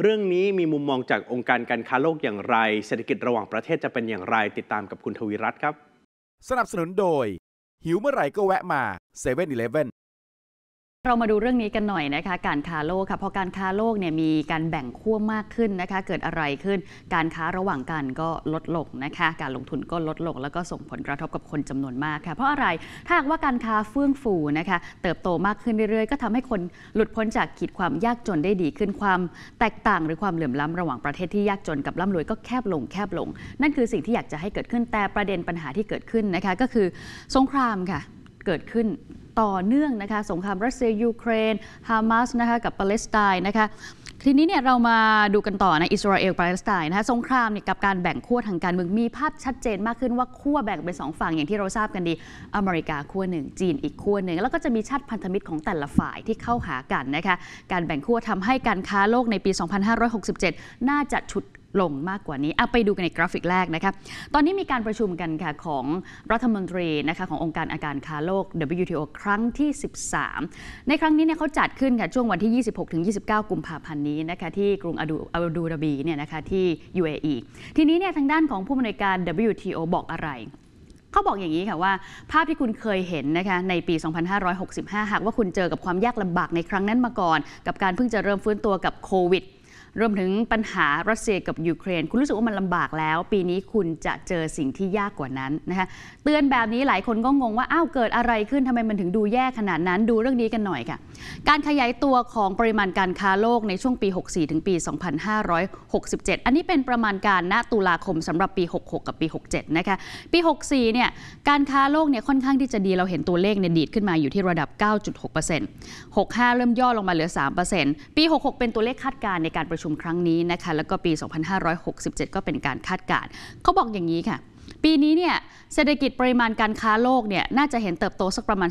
เรื่องนี้มีมุมมองจากองค์การการค้าโลกอย่างไร เศรษฐกิจระหว่างประเทศจะเป็นอย่างไรติดตามกับคุณทวีรัตน์ครับ สนับสนุนโดย หิวเมื่อไหร่ก็แวะมา7 e เ e ่ e อเรามาดูเรื่องนี้กันหน่อยนะคะ การค้าโลกค่ะพอการค้าโลกเนี่ยมีการแบ่งขั้วมากขึ้นนะคะ เกิดอะไรขึ้น การค้าระหว่างกันก็ลดลงนะคะ การลงทุนก็ลดลงแล้วก็ส่งผลกระทบกับคนจำนวนมากค่ะเพราะอะไรถ้าหากว่าการค้าเฟื่องฟูนะคะ เติบโตมากขึ้นเรื่อยๆ ก็ทำให้คนหลุดพ้นจากขีดความยากจนได้ดีขึ้นความแตกต่างหรือความเหลื่อมล้าระหว่างประเทศที่ยากจนกับร่ารวยก็แคบลงแคบลง นั่นคือสิ่งที่อยากจะให้เกิดขึ้นแต่ประเด็นปัญหาที่เกิดขึ้นนะคะ ก็คือสงครามค่ะเกิดขึ้นต่อเนื่องนะคะสงครามรัสเซียยูเครน ฮามาสนะคะกับปาเลสไตน์นะคะทีนี้เนี่ยเรามาดูกันต่อนะอิสราเอลปาเลสไตน์นะคะสงครามเนี่ยกับการแบ่งขั้วทางการเมืองมีภาพชัดเจนมากขึ้นว่าขั้วแบ่งเป็นสองฝั่ง อย่างที่เราทราบกันดี อเมริกาขั้วหนึ่ง จีนอีกขั้วหนึ่งแล้วก็จะมีชาติพันธมิตรของแต่ละฝ่ายที่เข้าหากันนะคะการแบ่งขั้วทำให้การค้าโลกในปี 2567 น่าจะฉุดลงมากกว่านี้เอาไปดูกันในกราฟิกแรกนะคะตอนนี้มีการประชุมกันค่ะของรัฐมนตรีนะคะขององค์การอาการค้าโลก WTO ครั้งที่ 13 ในครั้งนี้เนี่ยเขาจัดขึ้นค่ะช่วงวันที่ 26-29 กุมภาพันธ์นี้นะคะที่กรุงอาดูอาดูดาบีเนี่ยนะคะที่ UAE ทีนี้เนี่ยทางด้านของผู้บรนยการ WTO บอกอะไร เขาบอกอย่างนี้ค่ะว่า ภาพที่คุณเคยเห็นนะคะในปี 2565 หาก ว่าคุณเจอกับความยากลำบากในครั้งนั้นมาก่อนกับการเพิ่งจะเริ่มฟื้นตัวกับโควิดรวมถึงปัญหารัสเซียกับยูเครน คุณรู้สึกว่ามันลำบากแล้ว ปีนี้คุณจะเจอสิ่งที่ยากกว่านั้นนะคะเตือนแบบนี้หลายคนก็งงว่า อ้าวเกิดอะไรขึ้นทำไมมันถึงดูแย่ขนาดนั้นดูเรื่องนี้กันหน่อยค่ะ การขยายตัวของปริมาณการค้าโลกในช่วงปี 64 ถึงปี 2567 อันนี้เป็นประมาณการณตุลาคมสำหรับปี 66 กับปี 67 นะคะปี 64 เนี่ยการค้าโลกเนี่ยค่อนข้างที่จะดีเราเห็นตัวเลขเนี่ยดีดขึ้นมาอยู่ที่ระดับ 9.6% 65 เริ่มย่อลงมาเหลือ 3%ปี 66 เป็นตัวเลขคาดการณ์ในการประชชุมครั้งนี้นะคะแล้วก็ปี 2567 ก็เป็นการคาดการณ์เขาบอกอย่างนี้ค่ะ ปีนี้เนี่ยเศรษฐกิจปริมาณการค้าโลกเนี่ยน่าจะเห็นเติบโตสักประมาณ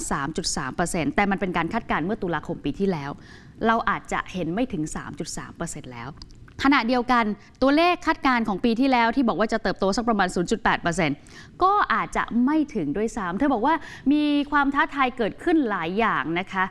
3.3%แต่มันเป็นการคาดการณ์เมื่อตุลาคมปีที่แล้ว เราอาจจะเห็นไม่ถึง 3.3%แล้วขณะเดียวกันตัวเลขคาดการณ์ของปีที่แล้วที่บอกว่าจะเติบโตสักประมาณ 0.8%ก็อาจจะไม่ถึงด้วยซ้ำเธอบอกว่ามีความท้าทายเกิดขึ้นหลายอย่างนะคะ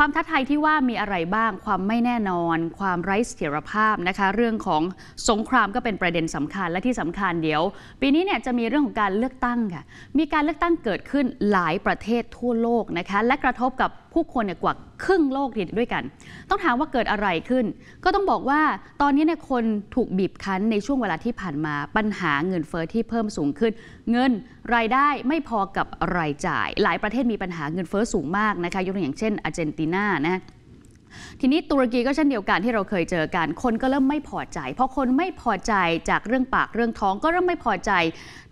ความท้าทายที่ว่ามีอะไรบ้าง ความไม่แน่นอน ความไร้เสถียรภาพนะคะ เรื่องของสงครามก็เป็นประเด็นสำคัญและที่สำคัญเดี๋ยว ปีนี้เนี่ยจะมีเรื่องของการเลือกตั้งค่ะมีการเลือกตั้งเกิดขึ้นหลายประเทศทั่วโลกนะคะ และกระทบกับผู้คนเนี่ยกว่าครึ่งโลกด้วยกัน ต้องถามว่าเกิดอะไรขึ้น ก็ต้องบอกว่า ตอนนี้เนี่ยคนถูกบีบคั้นในช่วงเวลาที่ผ่านมา ปัญหาเงินเฟอ้อที่เพิ่มสูงขึ้นเงิน รายได้ไม่พอกับรายจ่าย หลายประเทศมีปัญหาเงินเฟอ้อสูงมากนะคะยกตัวอย่างเช่นอาร์เจนตินานะทีนี้ตุรกีก็เช่นเดียวกันที่เราเคยเจอกันคนก็เริ่มไม่พอใจเพราะคนไม่พอใจจากเรื่องปากเรื่องท้องก็เริ่มไม่พอใจ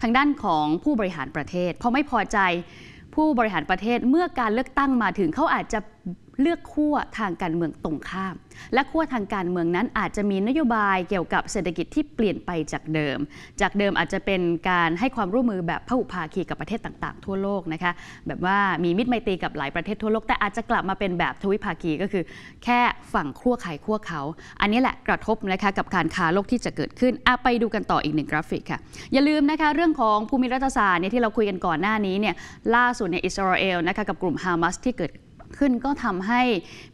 ทางด้านของผู้บริหารประเทศพอไม่พอใจผู้บริหารประเทศเมื่อการเลือกตั้งมาถึงเขาอาจจะเลือกขั้วทางการเมืองตรงข้าม และขั้วทางการเมืองนั้นอาจจะมีนโยบายเกี่ยวกับเศรษฐกิจที่เปลี่ยนไปจากเดิม จากเดิมอาจจะเป็นการให้ความร่วมมือแบบพหุภาคีกับประเทศต่างๆ ทั่วโลกนะคะแบบว่ามีมิตรไมตรีกับหลายประเทศทั่วโลก แต่อาจจะกลับมาเป็นแบบทวิภาคีก็คือ แค่ฝั่งขั้วใครขั้วเขา อันนี้แหละกระทบนะคะกับการค้าโลกที่จะเกิดขึ้นอาไปดูกันต่ออีกหนึ่งกราฟิกค่ะ อย่าลืมนะคะเรื่องของภูมิรัฐศาสตร์เนี่ยที่เราคุยกันก่อนหน้านี้เนี่ยล่าสุดในอิสราเอลนะคะกับกลุ่มฮามาสที่เกิดขึ้นก็ทำให้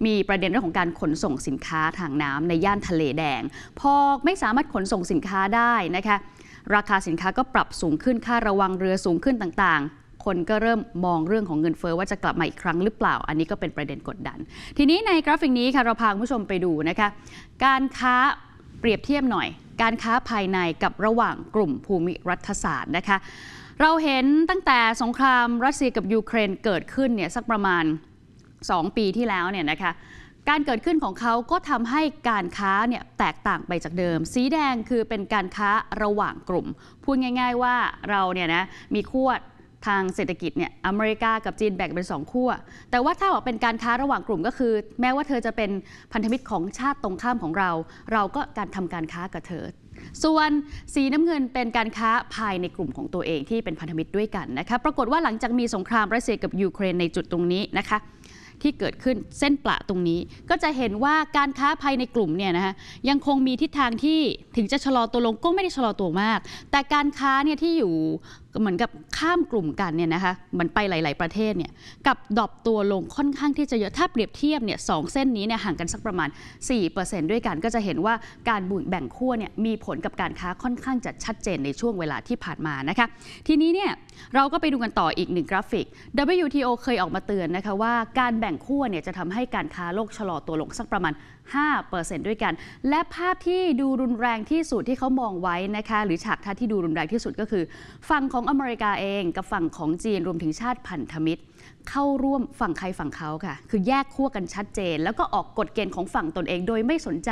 มีประเด็นเรื่องของการขนส่งสินค้าทางน้ำในย่านทะเลแดง พอไม่สามารถขนส่งสินค้าได้นะคะราคาสินค้าก็ปรับสูงขึ้นค่าระวังเรือสูงขึ้นต่างคนก็เริ่มมองเรื่องของเงินเฟอ้อว่าจะกลับมาอีกครั้งหรือเปล่าอันนี้ก็เป็นประเด็นกดดัน ทีนี้ในกราฟิกนี้ค่ะเราพาคุณผู้ชมไปดูนะคะการค้าเปรียบเทียบหน่อย การค้าภายในกับระหว่างกลุ่มภูมิรัฐศาสตร์นะคะ เราเห็นตั้งแต่สงครามรัสเซียกับยูเครนเกิดขึ้นเนี่ยสักประมาณ2 ปีที่แล้วเนี่ยนะคะการเกิดขึ้นของเขาก็ทำให้การค้าเนี่ยแตกต่างไปจากเดิม สีแดงคือเป็นการค้าระหว่างกลุ่ม พูดง่าย ๆว่าเราเนี่ยนะมีขั้วทางเศรษฐกิจเนี่ยอเมริกากับจีนแบ่งเป็นสองขั้วแต่ว่าถ้าบอกเป็นการค้าระหว่างกลุ่มก็คือ แม้ว่าเธอจะเป็นพันธมิตรของชาติตรงข้ามของเรา เราก็การทำการค้ากับเธอส่วนสีน้ำเงินเป็นการค้าภายในกลุ่มของตัวเองที่เป็นพันธมิตรด้วยกันนะคะปรากฏว่าหลังจากมีสงครามรัสเซียกับยูเครนในจุดตรงนี้นะคะที่เกิดขึ้นเส้นประตรงนี้ ก็จะเห็นว่าการค้าภายในกลุ่มเนี่ยนะคะยังคงมีทิศทางที่ถึงจะชะลอตัวลงก็ไม่ได้ชะลอตัวมาก แต่การค้าเนี่ยที่อยู่เหมือนกับข้ามกลุ่มกันเนี่ยนะคะ มันไปหลาย ๆ ประเทศเนี่ย กับดรอปตัวลงค่อนข้างที่จะเยอะ ถ้าเปรียบเทียบเนี่ยสเส้นนี้เนี่ยห่างกันสักประมาณ4%ด้วยกัน ก็จะเห็นว่าการบุแบ่งขั้วเนี่ยมีผลกับการค้าค่อนข้างจะชัดเจนในช่วงเวลาที่ผ่านมานะคะ ทีนี้เนี่ยเราก็ไปดูกันต่ออีกหนึ่งกราฟิก WTO เคยออกมาเตือนนะคะว่าการแบ่งขั้วเนี่ยจะทำให้การค้าโลกชะลอตัวลงสักประมาณ 5%ด้วยกัน และภาพที่ดูรุนแรงที่สุดที่เขามองไว้นะคะ หรือฉากทัศน์ที่ดูรุนแรงที่สุดก็คือฝั่งของของอเมริกาเองกับฝั่งของจีนรวมถึงชาติพันธมิตร เข้าร่วมฝั่งใครฝั่งเขาค่ะ คือแยกขั้วกันชัดเจนแล้วก็ออกกฎเกณฑ์ของฝั่งตนเองโดยไม่สนใจ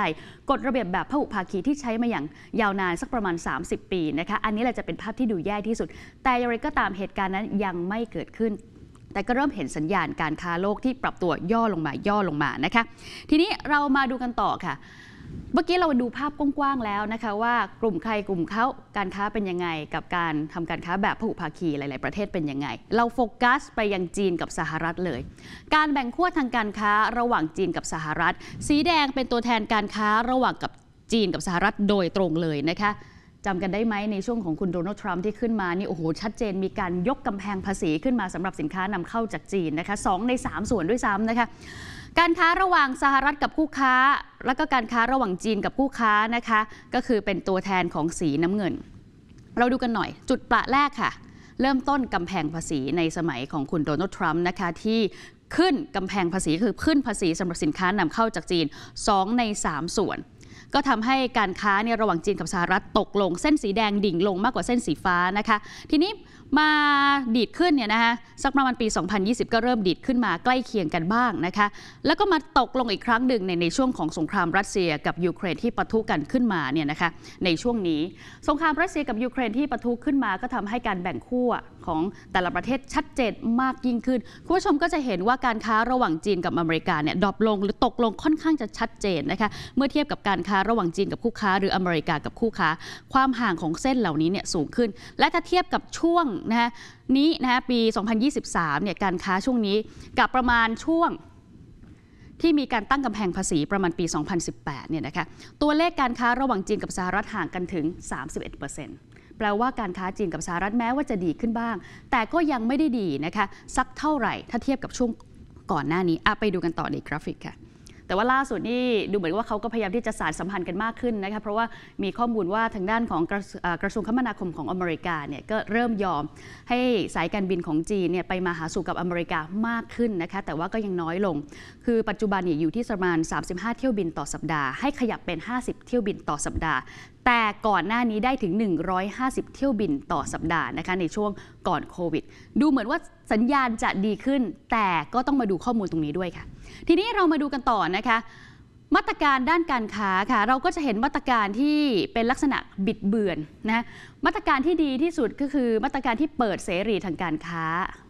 กฎระเบียบแบบพหุภาคีที่ใช้มาอย่างยาวนานสักประมาณ 30 ปีนะคะ อันนี้แหละจะเป็นภาพที่ดูแย่ที่สุด แต่อย่างไรก็ตามเหตุการณ์นั้นยังไม่เกิดขึ้น แต่ก็เริ่มเห็นสัญญาณการค้าโลกที่ปรับตัวย่อลงมาย่อลงมานะคะ ทีนี้เรามาดูกันต่อค่ะเมื่อกี้เราดูภาพกว้างๆแล้วนะคะ ว่ากลุ่มใครกลุ่มเขาการค้าเป็นยังไงกับการทำการค้าแบบพหุภาคีหลายๆ ประเทศเป็นยังไง เราโฟกัสไปยังจีนกับสหรัฐเลย การแบ่งขั้วทางการค้าระหว่างจีนกับสหรัฐสีแดงเป็นตัวแทนการค้าระหว่างกับจีนกับสหรัฐโดยตรงเลยนะคะจำกันได้ไหมในช่วงของคุณโดนัลด์ทรัมป์ที่ขึ้นมานี่โอ้โห ชัดเจนมีการยกกำแพงภาษีขึ้นมาสำหรับสินค้านำเข้าจากจีนนะคะสใน 3 ส่วนด้วยซ้ำนะคะการค้าระหว่างสหรัฐกับคู่ค้า และก็การค้าระหว่างจีนกับคู่ค้านะคะ ก็คือเป็นตัวแทนของสีน้ำเงิน เราดูกันหน่อย จุดประแรกค่ะ เริ่มต้นกำแพงภาษีในสมัยของคุณโดนัลด์ทรัมป์นะคะ ที่ขึ้นกำแพงภาษีคือขึ้นภาษีสำหรับสินค้านำเข้าจากจีน 2 ใน 3 ส่วนก็ทำให้การค้าเนี่ยระหว่างจีนกับสหรัฐตกลง เส้นสีแดงดิ่งลงมากกว่าเส้นสีฟ้านะคะ ทีนี้มาดีดขึ้นเนี่ยนะคะสักประมาณปี 2020 ก็เริ่มดีดขึ้นมาใกล้เคียงกันบ้างนะคะแล้วก็มาตกลงอีกครั้งหนึ่งในในช่วงของสงครามรัสเซียกับยูเครนที่ปะทุกันขึ้นมาเนี่ยนะคะในช่วงนี้สงครามรัสเซียกับยูเครนที่ปะทุขึ้นมาก็ทำให้การแบ่งขั้วของแต่ละประเทศชัดเจนมากยิ่งขึ้นคุณผู้ชมก็จะเห็นว่าการค้าระหว่างจีนกับอเมริกาเนี่ยดรอปลงหรือตกลงค่อนข้างจะชัดเจนนะคะเมื่อเทียบกับการค้าระหว่างจีนกับคู่ค้าหรืออเมริกากับคู่ค้า ความห่างของเส้นเหล่านี้เนี่ยสูงขึ้น และถ้าเทียบกับช่วงนะคะนี้นะคะปี 2023เนี่ยการค้าช่วงนี้กับประมาณช่วง ที่มีการตั้งกำแพงภาษีประมาณปี 2018เนี่ยนะคะตัวเลขการค้าระหว่างจีนกับสหรัฐห่างกันถึง 31%เปอร์เซ็นต์แปลว่าการค้าจีนกับสหรัฐแม้ว่าจะดีขึ้นบ้าง แต่ก็ยังไม่ได้ดีนะคะสักเท่าไหร่ถ้าเทียบกับช่วงก่อนหน้านี้ไปดูกันต่อในกราฟิกค่ะแต่ว่าล่าสุดนี่ดูเหมือนว่าเขาก็พยายามที่จะสานสัมพันธ์กันมากขึ้นนะคะเพราะว่ามีข้อมูลว่าทางด้านของกระกระทรวงคมนาคมของอเมริกาเนี่ยก็เริ่มยอมให้สายการบินของจีนเนี่ยไปมาหาสู่กับอเมริกามากขึ้นนะคะแต่ว่าก็ยังน้อยลงคือ ปัจจุบันนี่อยู่ที่ประมาณ 35 เที่ยวบินต่อสัปดาห์ให้ขยับเป็น 50 เที่ยวบินต่อสัปดาห์ แต่ก่อนหน้านี้ได้ถึง 150 เที่ยวบินต่อสัปดาห์นะคะในช่วงก่อนโควิดดูเหมือนว่าสัญญาณจะดีขึ้น แต่ก็ต้องมาดูข้อมูลตรงนี้ด้วยค่ะทีนี้เรามาดูกันต่อนะคะ มาตรการด้านการค้าค่ะเราก็จะเห็นมาตรการที่เป็นลักษณะบิดเบือนนะมาตรการที่ดีที่สุดก็คือมาตรการที่เปิดเสรีทางการค้า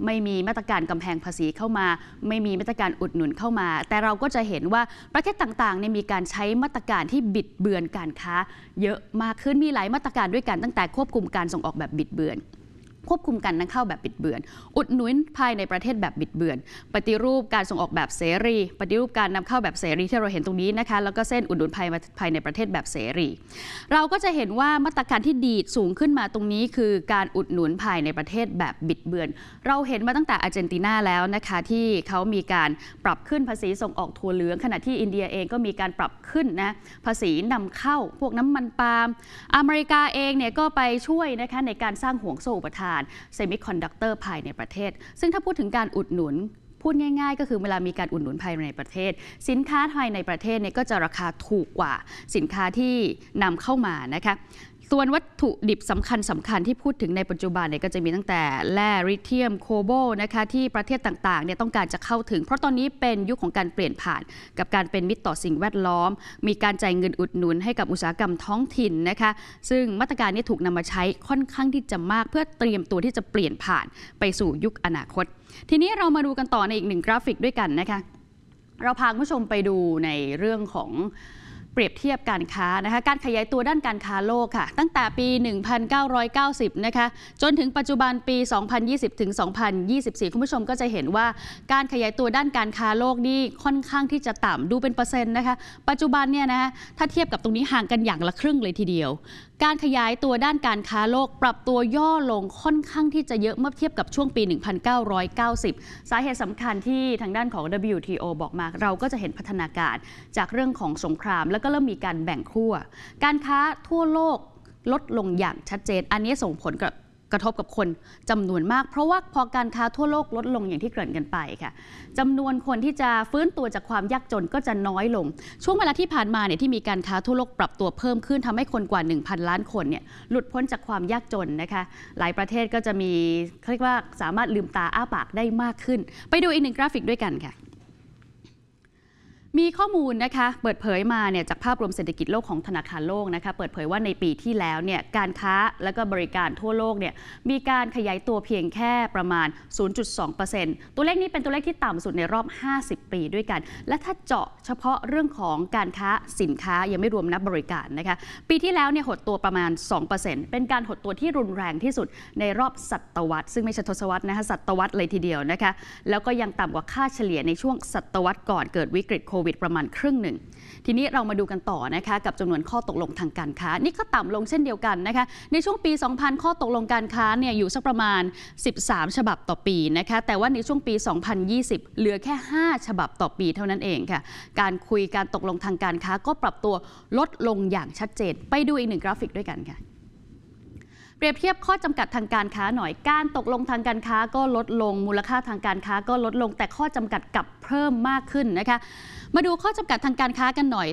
ไม่มีมาตรการกำแพงภาษีเข้ามา ไม่มีมาตรการอุดหนุน เข้ามา แต่เราก็จะเห็นว่าประเทศต่างๆเนี่ยมีการใช้มาตรการที่บิดเบือนการค้า เยอะมากขึ้นมีหลายมาตรการด้วยกันตั้งแต่ควบคุมการส่งออกแบบบิดเบือนควบคุมการนำเข้าแบบบิดเบือน อุดหนุนภายในประเทศแบบบิดเบือน ปฏิรูปการส่งออกแบบเสรี ปฏิรูปการนำเข้าแบบเสรีที่เราเห็นตรงนี้นะคะ แล้วก็เส้นอุดหนุนภายภายในประเทศแบบเสรี เราก็จะเห็นว่ามาตรการที่ดีดสูงขึ้นมาตรงนี้คือการอุดหนุนภายในประเทศแบบบิดเบือน เราเห็นมาตั้งแต่อาร์เจนตินาแล้วนะคะที่เขามีการปรับขึ้นภาษีส่งออกทั่วเหลืองขณะที่อินเดียเองก็มีการปรับขึ้นนะภาษีนำเข้าพวกน้ำมันปาล์ม อเมริกาเองเนี่ยก็ไปช่วยนะคะในการสร้างห่วงโซ่อุปทานาญเซมิคอนดักเตอร์ภายในประเทศ ซึ่งถ้าพูดถึงการอุดหนุน พูดง่ายๆ ก็คือเวลามีการอุดหนุนภายในประเทศ สินค้าภายในประเทศเนี่ยก็จะราคาถูกกว่าสินค้าที่นำเข้ามานะคะส่วนวัตถุดิบสำคัญสำคัญที่พูดถึงในปัจจุบันเนี่ยก็จะมีตั้งแต่ แร่ริเทียมโคโบนะคะที่ประเทศต่างๆเนี่ยต้องการจะเข้าถึง เพราะตอนนี้เป็นยุคของการเปลี่ยนผ่านกับการเป็นมิตรต่อสิ่งแวดล้อม มีการจ่ายเงินอุดหนุนให้กับอุตสาหกรรมท้องถิ่นนะคะซึ่งมาตรการนี้ถูกนำมาใช้ค่อนข้างที่จะมาก เพื่อเตรียมตัวที่จะเปลี่ยนผ่านไปสู่ยุคอนาคต ทีนี้เรามาดูกันต่อในอีกหนึ่งกราฟิกด้วยกันนะคะ เราพาคุณผู้ชมไปดูในเรื่องของเปรียบเทียบการค้านะคะการขยายตัวด้านการค้าโลกค่ะ ตั้งแต่ปี 1990นะคะจนถึงปัจจุบันปี 2020ถึง2024คุณผู้ชมก็จะเห็นว่า การขยายตัวด้านการค้าโลกนี่ค่อนข้างที่จะต่ำดูเป็นเปอร์เซ็นต์นะคะ ปัจจุบันเนี่ยนะถ้าเทียบกับตรงนี้ห่างกันอย่างละครึ่งเลยทีเดียว การขยายตัวด้านการค้าโลก ปรับตัวย่อลงค่อนข้างที่จะเยอะเมื่อเทียบกับช่วงปี 1990 สาเหตุสำคัญที่ทางด้านของ WTO บอกมาเราก็จะเห็นพัฒนาการ จากเรื่องของสงครามและแล้วก็เริ่มมีการแบ่งขั้ว การค้าทั่วโลก ลดลงอย่างชัดเจน อันนี้ส่งผลกับกระทบกับคนจำนวนมาก เพราะว่าพอการค้าทั่วโลกลดลงอย่างที่เกริ่นกันไปค่ะจำนวนคนที่จะฟื้นตัวจากความยากจนก็จะน้อยลง ช่วงเวลาที่ผ่านมาเนี่ยที่มีการค้าทั่วโลกปรับตัวเพิ่มขึ้นทำให้คนกว่า 1,000 ล้านคนเนี่ยหลุดพ้นจากความยากจนนะคะ หลายประเทศก็จะมีเรียกว่าสามารถลืมตาอ้าปากได้มากขึ้น ไปดูอีกหนึ่งกราฟิกด้วยกันค่ะมีข้อมูลนะคะเปิดเผยมาเนี่ยจากภาพ รวมเศรษฐกิจโลกของธนาคารโลกนะคะเปิดเผยว่าในปีที่แล้วเนี่ยการค้าและก็บริการทั่วโลกเนี่ยมีการขยายตัวเพียงแค่ประมาณ 0.2%ตัวเลขนี้เป็นตัวเลขที่ต่ำสุดในรอบ 50 ปีด้วยกัน และถ้าเจาะเฉพาะเรื่องของการค้าสินค้ายังไม่รวมนับบริการนะคะปีที่แล้วเนี่ยหดตัวประมาณ 2%เป็นการหดตัวที่รุนแรงที่สุดในรอบศตวรรษซึ่งไม่ใช่ทศวรรษนะคะศตวรรษเลยทีเดียวนะคะ แล้วก็ยังต่ำกว่าค่าเฉลี่ยในช่วงศตวรรษก่อนเกิดวิกฤตโคควิดประมาณครึ่งหนึ่ง ทีนี้เรามาดูกันต่อนะคะ กับจำนวนข้อตกลงทางการค้า นี่ก็ต่ำลงเช่นเดียวกันนะคะ ในช่วงปี 2000 ข้อตกลงการค้าเนี่ยอยู่สักประมาณ 13 ฉบับต่อปีนะคะ แต่ว่าในช่วงปี 2020 เหลือแค่ 5 ฉบับต่อปีเท่านั้นเองค่ะ การคุยการตกลงทางการค้าก็ปรับตัวลดลงอย่างชัดเจน ไปดูอีกหนึ่งกราฟิกด้วยกันค่ะเปรียบเทียบข้อจำกัดทางการค้าหน่อย การตกลงทางการค้าก็ลดลง มูลค่าทางการค้าก็ลดลง แต่ข้อจำกัดกลับเพิ่มมากขึ้นนะคะ มาดูข้อจำกัดทางการค้ากันหน่อย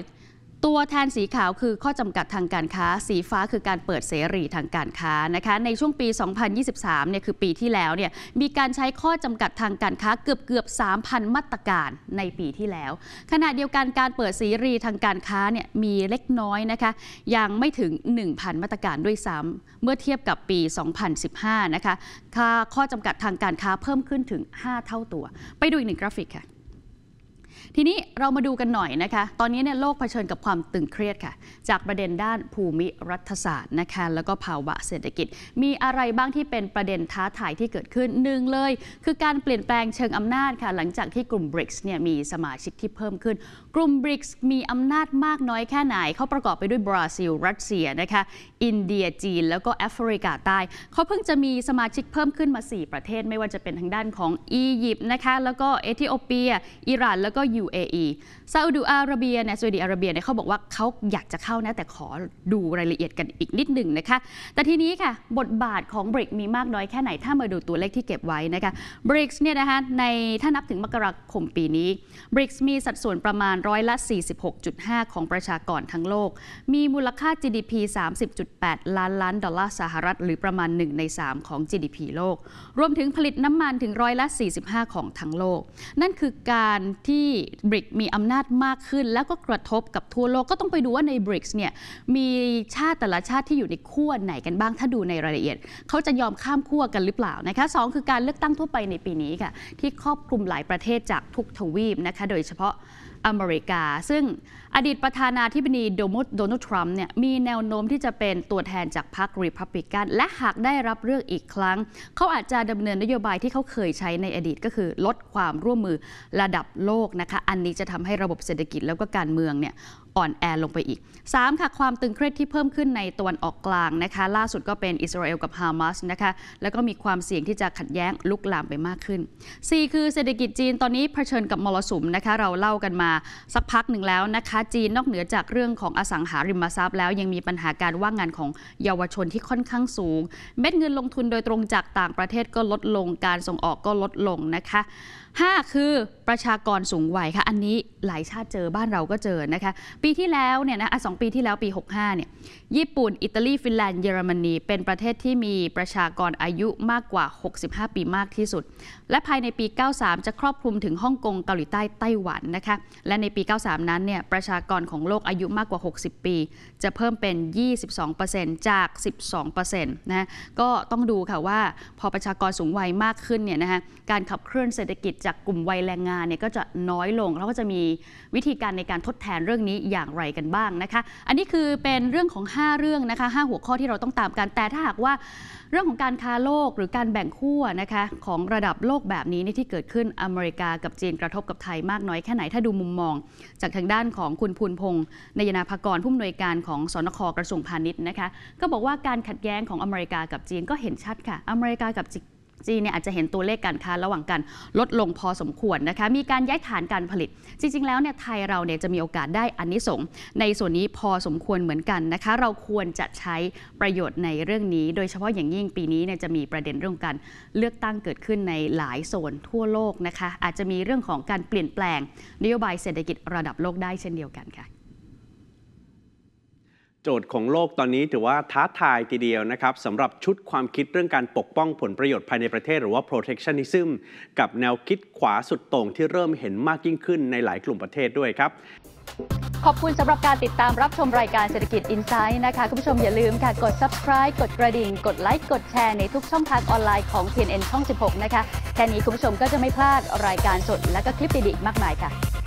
ตัวแทนสีขาวคือข้อจำกัดทางการค้าสีฟ้าคือการเปิดเสรีทางการค้านะคะ ในช่วงปี 2023 เนี่ยคือปีที่แล้วเนี่ยมีการใช้ข้อจำกัดทางการค้าเกือบเกือบ 3,000 มาตรการในปีที่แล้ว ขณะเดียวกันการเปิดเสรีทางการค้าเนี่ยมีเล็กน้อยนะคะ ยังไม่ถึง 1,000 มาตรการด้วยซ้ำเมื่อเทียบกับปี 2015 นะคะค่าข้อจำกัดทางการค้าเพิ่มขึ้นถึง 5 เท่าตัว ไปดูอีกหนึ่งกราฟิกค่ะทีนี้เรามาดูกันหน่อยนะคะ ตอนนี้เนี่ยโลกเผชิญกับความตึงเครียดค่ะ จากประเด็นด้านภูมิรัฐศาสตร์นะคะ แล้วก็ภาวะเศรษฐกิจ มีอะไรบ้างที่เป็นประเด็นท้าทายที่เกิดขึ้นหนึ่งเลย คือการเปลี่ยนแปลงเชิงอำนาจค่ะ หลังจากที่กลุ่มบริกส์เนี่ยมีสมาชิกที่เพิ่มขึ้นกลุ่มบริกส์มีอำนาจมากน้อยแค่ไหน เขาประกอบไปด้วยบราซิล รัสเซียนะคะ อินเดียจีน แล้วก็แอฟริกาใต้ เขาเพิ่งจะมีสมาชิกเพิ่มขึ้นมา 4 ประเทศ ไม่ว่าจะเป็นทางด้านของอียิปต์นะคะ แล้วก็เอธิโอเปีย อิหร่านแล้วก็ UAE ซาอุดิอาระเบียเนี่ย ซาอุดิอาระเบียเนี่ยเขาบอกว่าเขาอยากจะเข้านะ แต่ขอดูรายละเอียดกันอีกนิดหนึ่งนะคะ แต่ทีนี้ค่ะบทบาทของบริกมีมากน้อยแค่ไหน ถ้ามาดูตัวเลขที่เก็บไว้นะคะบริกเนี่ยนะคะในถ้านับถึงมกราคมปีนี้ บริกมีสัดส่วนประมาณร้อยละ 46.5 ของประชากรทั้งโลก มีมูลค่า GDP 30.8 ล้านล้าน ดอลลาร์สหรัฐ หรือประมาณ 1 ใน 3 ของ GDP โลก รวมถึงผลิตน้ำมันถึงร้อยละ 45 ของทั้งโลก นั่นคือการที่บริกมีอำนาจมากขึ้น แล้วก็กระทบกับทั่วโลก ก็ต้องไปดูว่าในบริกเนี่ยมีชาติ แต่ละชาติที่อยู่ในขั้วไหนกันบ้าง ถ้าดูในรายละเอียดเขาจะยอมข้ามขั้วกันหรือเปล่านะคะสคือการเลือกตั้งทั่วไปในปีนี้ค่ะ ที่ครอบคลุมหลายประเทศจากทุกทวีปนะคะ โดยเฉพาะอเมริกาซึ่งอดีตประธานาธิบดีโดนัลด์ทรัมป์เนี่ยมีแนวโน้มที่จะเป็นตัวแทนจากพรรครีพับลิกันและหากได้รับเลือกอีกครั้ง เขาอาจจะดำเนินนโยบายที่เขาเคยใช้ในอดีตก็คือลดความร่วมมือระดับโลกนะคะ อันนี้จะทำให้ระบบเศรษฐกิจแล้วก็การเมืองเนี่ยอ่อนแอลงไปอีก 3 ค่ะความตึงเครียดที่เพิ่มขึ้นในตะวันออกกลางนะคะ ล่าสุดก็เป็นอิสราเอลกับฮามาสนะคะแล้วก็มีความเสี่ยงที่จะขัดแย้งลุกลามไปมากขึ้น 4 คือเศรษฐกิจจีนตอนนี้เผชิญกับมรสุมนะคะ เราเล่ากันมาสักพักหนึ่งแล้วนะคะจีนนอกเหนือจากเรื่องของอสังหาริมทรัพย์แล้วยังมีปัญหาการว่างงานของเยาวชนที่ค่อนข้างสูง เม็ดเงินลงทุนโดยตรงจากต่างประเทศก็ลดลงการส่งออกก็ลดลงนะคะ5คือประชากรสูงวัยค่ะอันนี้หลายชาติเจอบ้านเราก็เจอนะคะ ปีที่แล้วเนี่ยนะสองปีที่แล้วปี 65เนี่ยญี่ปุ่น อิตาลีฟินแลนด์เยอรมนี เป็นประเทศที่มีประชากรอายุมากกว่า 65 ปีมากที่สุด และภายในปี 93 จะครอบคลุมถึงฮ่องกงเกาหลีใต้ไต้หวันนะคะและในปี 93 นั้นเนี่ยประชากรของโลกอายุมากกว่า 60 ปี จะเพิ่มเป็น 22%จาก 12%นะก็ต้องดูค่ะว่าพอประชากรสูงวัยมากขึ้นเนี่ยนะฮะการขับเคลื่อนเศรษฐกิจจากกลุ่มวัยแรงงานเนี่ยก็จะน้อยลง แล้วก็จะมีวิธีการในการทดแทนเรื่องนี้อย่างไรกันบ้างนะคะอันนี้คือเป็นเรื่องของ 5 เรื่องนะคะ5หัวข้อที่เราต้องตามกัน แต่ถ้าหากว่าเรื่องของการค้าโลกหรือการแบ่งขั้วนะคะของระดับโลกแบบนี้นที่เกิดขึ้นอเมริกากับจีนกระทบกับไทยมากน้อยแค่ไหนถ้าดูมุมมอง จากทางด้านของคุณพูนพงศ์นายนาภกรผู้อำนวยการของสนคกระทรวงพาณิชย์นะคะก็บอกว่าการขัดแย้งของอเมริกากับจีนก็เห็นชัดค่ะ อเมริกากับจีนจีนเนี่ยอาจจะเห็นตัวเลขการค้าระหว่างกันลดลงพอสมควรนะคะ มีการย้ายฐานการผลิต จริงๆ แล้วเนี่ยไทยเราเนี่ยจะมีโอกาสได้อนนิสงในส่วนนี้พอสมควรเหมือนกันนะคะ เราควรจะใช้ประโยชน์ในเรื่องนี้ โดยเฉพาะอย่างยิ่งปีนี้เนี่ยจะมีประเด็นเรื่องการเลือกตั้งเกิดขึ้นในหลายโซนทั่วโลกนะคะ อาจจะมีเรื่องของการเปลี่ยนแปลงนโยบายเศรษฐกิจระดับโลกได้เช่นเดียวกันค่ะจทย์ของโลกตอนนี้ถือว่าท้าทายทีเดียวนะครับสำหรับชุดความคิดเรื่องการปกป้องผลประโยชน์ภายในประเทศหรือว่า protectionism กับแนวคิดขวาสุดโต่งที่เริ่มเห็นมากยิ่งขึ้นในหลายกลุ่มประเทศด้วยครับ ขอบคุณสำหรับการติดตามรับชมรายการเศรษฐกิจ Insight นะคะคุณผู้ชมอย่าลืมค่ะกด subscribe กดกระดิ่งกดไลค์กดแชร์ในทุกช่องทางออนไลน์ของ TNN ช่อง16นะคะแค่นี้คุณผู้ชมก็จะไม่พลาดรายการสด และก็คลิปดีๆมากมายค่ะ